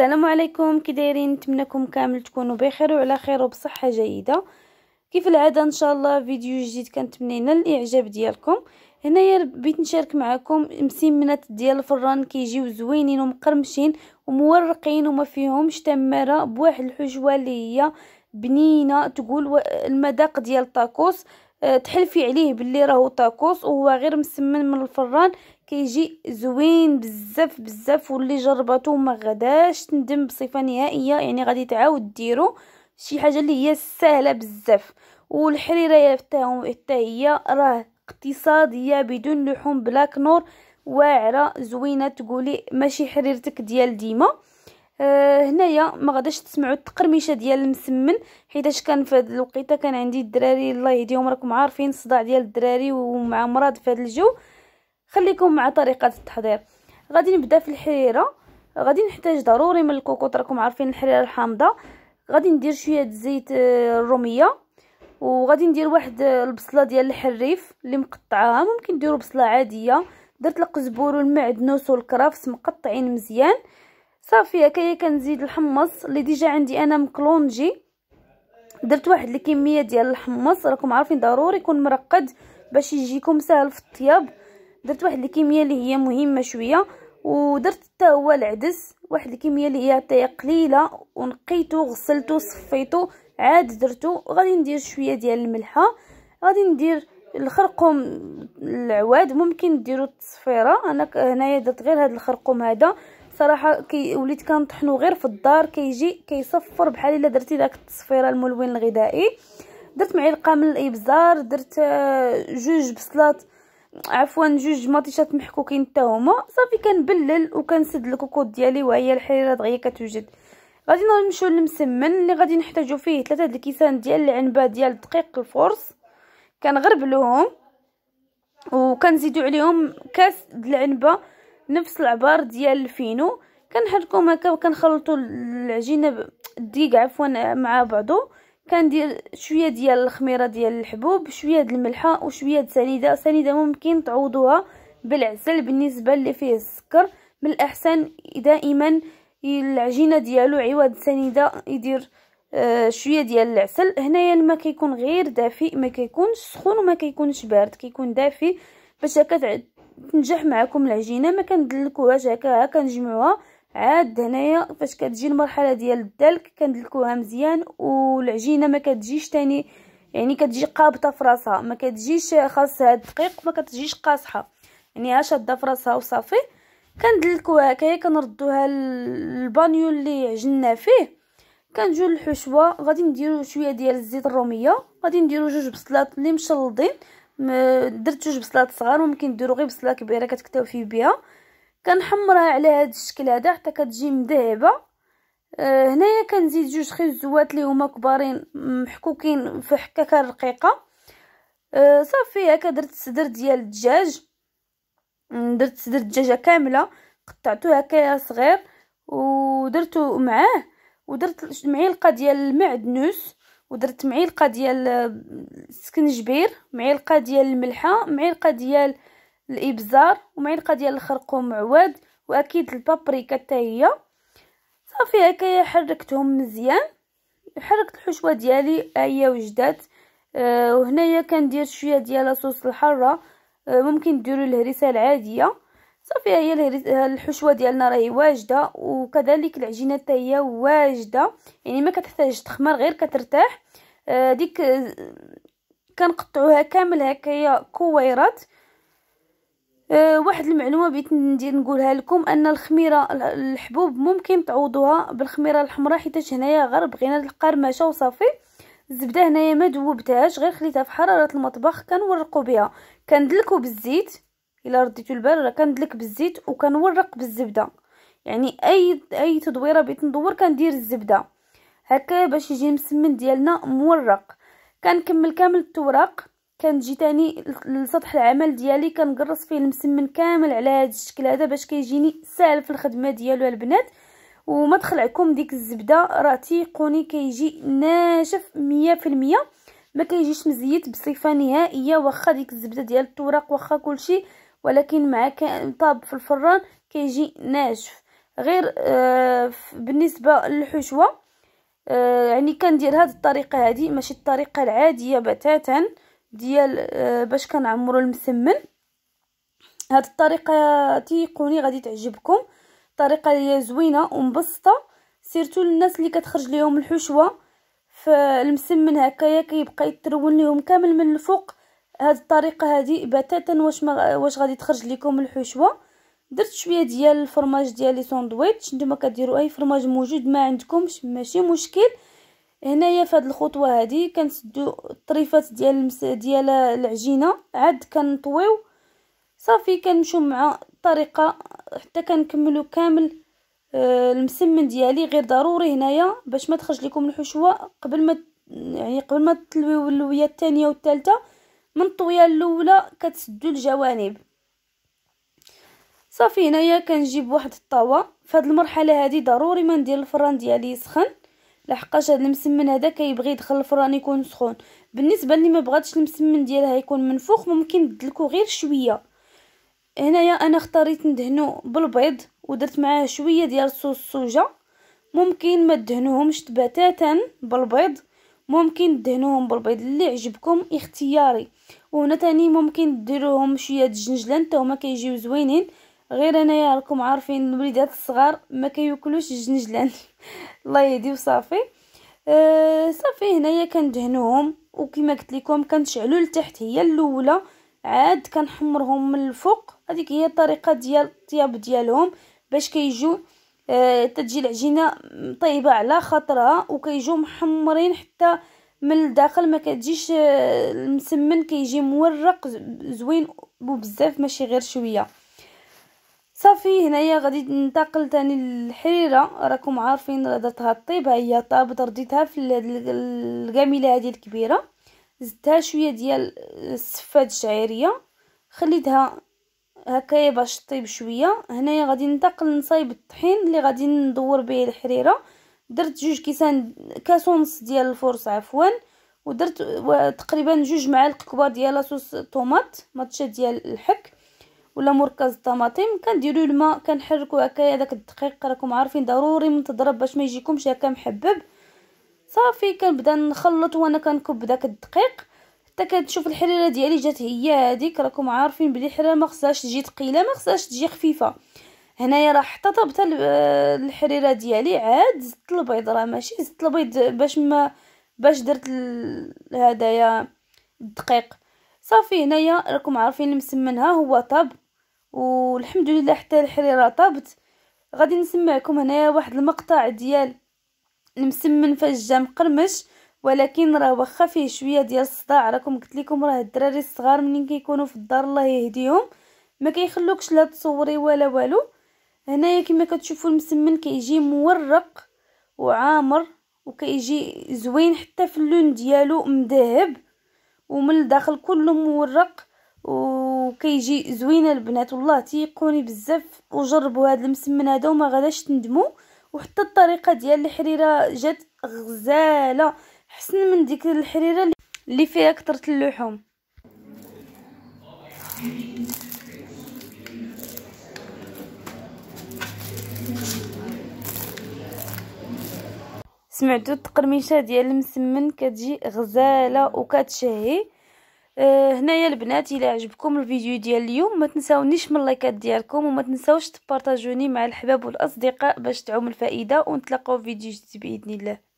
السلام عليكم كي دايرين نتمنىكم كامل تكونوا بخير وعلى خير وبصحه جيده كيف العاده ان شاء الله فيديو جديد كنتمنى ينال الاعجاب ديالكم هنايا بغيت نشارك معكم مسمنات ديال الفران كيجيو زوينين ومقرمشين ومورقين وما فيهمش تماره بواحد الحجوه اللي هي بنينه تقول المذاق ديال الطاكوس آه، تحلفي عليه باللي راهو طاكوس وهو غير مسمن من الفران كيجي زوين بزاف بزاف واللي جربته ما غداش تندم بصفه نهائيه يعني غادي تعاود ديرو شي حاجه اللي هي سهله بزاف والحريره حتى هي راه اقتصاديه بدون لحوم بلاك نور واعره زوينه تقولي ماشي حريرتك ديال ديما آه هنايا ما غاداش تسمعوا التقرميشه ديال المسمن حيتاش كان في هذه الوقيته كان عندي الدراري الله يهديهم راكم عارفين الصداع ديال الدراري ومع مرض في هذا الجو خليكم مع طريقه التحضير غادي نبدا في الحريره غادي نحتاج ضروري من الكوكوط راكم عارفين الحريره الحامضه غادي ندير شويه زيت آه، الروميه وغادي ندير واحد آه، البصله ديال الحريف اللي مقطعاها ممكن ديروا بصله عاديه درت القزبور والمعدنوس والكرفس مقطعين مزيان آه صافي هكايا كنزيد الحمص اللي ديجا عندي انا مكلونجي درت واحد الكميه ديال الحمص راكم عارفين ضروري يكون مرقد باش يجيكم ساهل في الطياب درت واحد الكميه اللي هي مهمه شويه ودرت حتى هو العدس واحد الكميه اللي هي قليله ونقيته غسلته صفيته عاد درته غادي ندير شويه ديال الملحه غادي ندير الخرقوم العواد ممكن ديروا التصفيره انا هنايا درت غير هذا الخرقوم هذا صراحه كي وليت كنطحنو غير في الدار كيجي كيصفر بحال الا درتي داك التصفيره الملون الغذائي درت معلقه من الابزار درت آه، جوج بصلات عفوا جوج مطيشات محكوكين حتى هما صافي كنبلل وكنسد الكوكوط ديالي وهي الحريره دغيا كتوجد غادي نمشيو للمسمن اللي غادي نحتاجو فيه ثلاثه د الكيسان ديال العنبه ديال دقيق الفرص كنغربلوهم وكنزيدو عليهم كاس د العنبه نفس العبار ديال الفينو كنحركو هكا وكنخلطوا العجينه الدقيق عفوا مع بعضو كندير شويه ديال الخميره ديال الحبوب شويه ديال الملحه وشويه ديال سنيده سنيده ممكن تعوضوها بالعسل بالنسبه اللي فيه السكر من الاحسن دائما العجينه ديالو عوض سنيده يدير آه شويه ديال العسل هنايا الماء كيكون غير دافئ ما كيكونش سخون وما كيكونش بارد كيكون دافئ باش هكا تنجح معكم العجينه ما كندلكوهاش هكا كنجمعوها عاد هنايا فاش كتجي المرحله ديال الدلك كندلكوها مزيان والعجينه ما كتجيش تاني يعني كتجي قابطه في راسها ما كتجيش خاصها الدقيق ما كتجيش قاصحه يعني ها شاده في راسها وصافي كندلكوها هكايا كنردوها للبانيو اللي عجنا فيه كنجيو للحشوه غادي نديرو شويه ديال الزيت الروميه غادي نديرو جوج بصلات اللي مشلضين درت جوج بصلات صغار ممكن ديروا غير بصله كبيره كتكتاو فيه بها كنحمرها على هذا الشكل هذا حتى كتجي مذهبه آه، هنايا كنزيد جوج خيزوات اللي هما كبارين محكوكين في حكاكه رقيقه أه صافي هكا درت الصدر ديال الدجاج درت صدر الدجاجه كامله قطعته هكايا صغير ودرته معاه ودرت معلقه ديال المعدنوس ودرت معلقه ديال السكنجبير معلقه ديال الملحه معلقه ديال الابزار ومعلقه ديال الخرقوم معود واكيد البابريكا حتى هي صافي هكايا حركتهم مزيان حركت الحشوه ديالي هي وجدات آه، وهنايا كندير شويه ديال الصوص الحاره آه، ممكن ديروا الهريسه العاديه صافي هي الحشوه ديالنا راهي واجده وكذلك العجينه حتى هي واجده يعني ما كتحتاج تخمر غير كترتاح آه، ديك كنقطعوها كامل هكايا كويرات آه، واحد المعلومه بغيت ندير نقولها لكم ان الخميره الحبوب ممكن تعوضوها بالخميره الحمراء حيت هنايا غير بغينا القرمشه وصافي الزبده هنايا ما ذوبتهاش غير خليتها في حراره المطبخ كنورقوا بها كندلكوا بالزيت الا رديتو البال راه كندلك بالزيت وكنورق بالزبده يعني اي اي تدويره بغيت ندور كندير الزبده هكا باش يجي المسمن ديالنا مورق كنكمل كامل التوراق كنجي تاني لسطح العمل ديالي كنقرص فيه المسمن كامل على هذا الشكل هذا باش كيجيني ساهل في الخدمه ديالو البنات وما تخلعكم ديك الزبده راه تيقوني كيجي ناشف 100% ما كيجيش مزيت بصفه نهائيه واخا ديك الزبده ديال التوراق واخا كلشي ولكن مع طاب في الفران كيجي ناشف غير آه، بالنسبه للحشوه آه، يعني كندير هذه الطريقه هذه ماشي الطريقه العاديه بتاتا ديال آه، باش كنعمروا المسمن هاد الطريقه تيقوني غادي تعجبكم طريقه هي زوينه ومبسطه سيرتو للناس اللي كتخرج ليهم الحشوه فالمسمن هكايا كيبقى يترون ليهم كامل من الفوق هاد الطريقه هادي بتاتا واش ما واش غادي تخرج لكم الحشوه درت شويه ديال الفرماج ديال لي ساندويتش نتوما كديروا اي فرماج موجود ما عندكمش ماشي مشكل هنايا في هاد الخطوه هادي كنسدو الطريفات ديال المس... ديال العجينه عاد كنطويو صافي كنمشيو مع الطريقه حتى كنكملو كامل آه، المسمن ديالي غير ضروري هنايا باش ما تخرج لكم الحشوه قبل ما يعني قبل ما تلويو اللويه الثانيه والثالثه من الطويه الاولى كتسدو الجوانب صافي هنايا كنجيب واحد الطاوه فهاد المرحله هادي ضروري ما ندير الفران ديالي يسخن لحقاش هاد المسمن هذا كيبغي يدخل الفران يكون سخون بالنسبه اللي ما بغاتش المسمن ديالها يكون منفوخ ممكن ندلكو غير شويه هنايا انا اختاريت ندهنو بالبيض ودرت معاه شويه ديال صوص السوجه ممكن ما تدهنوهمش بتاتا بالبيض ممكن دهنوهم بالبيض اللي عجبكم اختياري وهنا تاني ممكن ديروهم شويه الجنجله حتى هما كيجيو زوينين غير انايا راكم عارفين الوليدات الصغار ما كياكلوش الجنجلان الله يهدي وصافي أه صافي هنايا كندهنوهم وكما قلت لكم كنشعلو لتحت هي الاولى عاد كنحمرهم من الفوق هذيك هي الطريقه ديال الطياب ديالهم باش كيجيو آه، تتجي العجينه طيبه على خاطرها وكيجيو محمرين حتى من الداخل ما كتجيش آه، المسمن كيجي مورق زوين وبزاف ماشي غير شويه صافي هنايا غادي ننتقل تاني للحريره راكم عارفين راه درتها طيب هي طابت رديتها في الكاميله هذه الكبيره زدتها شويه ديال السفاد الشعيريه خليتها هكايا باش طيب شويه هنايا غادي ننتقل نصايب الطحين اللي غادي ندور به الحريره درت جوج كيسان كاس ونص ديال الفرص عفوا ودرت تقريبا جوج معالق كبار ديال لاصوص طوماط ماتشه ديال الحك ولا مركز الطماطم كنديروا الماء كنحركو هكايا داك الدقيق راكم عارفين ضروري من تضرب باش ما يجيكمش هكا محبب صافي كنبدا نخلط وانا كنكب داك الدقيق حتى كتشوف الحلاله ديالي جات هي هذيك راكم عارفين بلي الحلاله ما خصهاش تجي ثقيله ما خصهاش تجي خفيفه هنايا راه حتى طبت الحريره آه، ديالي عاد زدت البيض راه ماشي زدت البيض باش ما باش درت هدايا الدقيق صافي هنايا راكم عارفين مسمنها هو طاب والحمد لله حتى الحريره طابت غادي نسمعكم هنايا واحد المقطع ديال المسمن فاش جا مقرمش ولكن راه واخا فيه شويه ديال الصداع راكم قلت لكم راه الدراري الصغار منين كيكونوا في الدار الله يهديهم ما كيخلوكش لا تصوري ولا والو هنايا كما كتشوفوا المسمن كيجي مورق وعامر وكيجي زوين حتى في اللون ديالو مذهب ومن الداخل كله مورق وكيجي زوين البنات والله تيقوني بزاف وجربوا هذا المسمن هذا وما غاداش تندموا وحتى الطريقه ديال الحريره جات غزاله حسن من ديك الحريره اللي فيها كثره اللحوم سمعتو التقرميشه ديال المسمن كتجي غزاله وكتشهي أه هنايا البنات الى عجبكم الفيديو ديال اليوم ما تنساونيش من اللايكات ديالكم وما تنساوش تبارطاجوني مع الحباب والاصدقاء باش تعم الفائده ونتلاقاو في فيديو جديد باذن الله